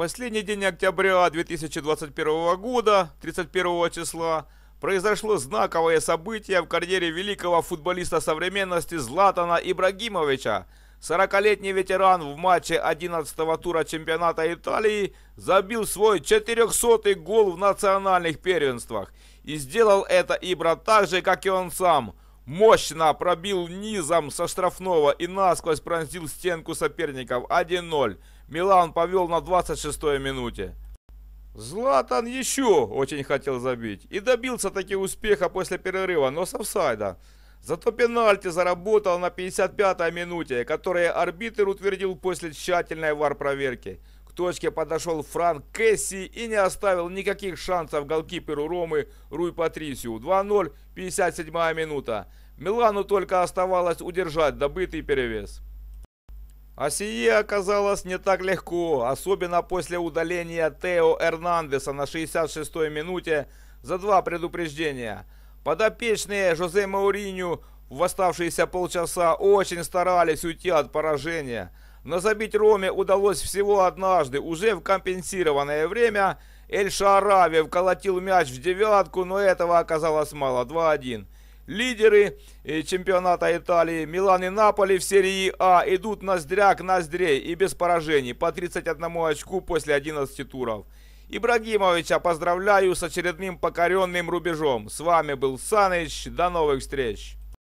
последний день октября 2021 года, 31 числа, произошло знаковое событие в карьере великого футболиста современности Златана Ибрагимовича. 40-летний ветеран в матче 11-го тура чемпионата Италии забил свой 400-й гол в национальных первенствах. И сделал это Ибра так же, как и он сам. Мощно пробил низом со штрафного и насквозь пронзил стенку соперников 1-0. Милан повел на 26-й минуте. Златан еще очень хотел забить и добился таки успеха после перерыва, но с офсайда. Зато пенальти заработал на 55-й минуте, которое арбитр утвердил после тщательной вар-проверки. К точке подошел Франк Кесси и не оставил никаких шансов голкиперу Ромы Руй Патрисию. 2-0, 57-я минута. Милану только оставалось удержать добытый перевес. А сие оказалось не так легко, особенно после удаления Тео Эрнандеса на 66-й минуте за два предупреждения. Подопечные Жозе Мауриню в оставшиеся полчаса очень старались уйти от поражения, но забить Роме удалось всего однажды, уже в компенсированное время Эль Шаарави вколотил мяч в девятку, но этого оказалось мало, 2-1. Лидеры э, чемпионата Италии Милан и Наполи в серии А идут ноздря к ноздрей и без поражений по 31 очку после 11 туров. Ибрагимовича поздравляю с очередным покоренным рубежом. С вами был Саныч. До новых встреч.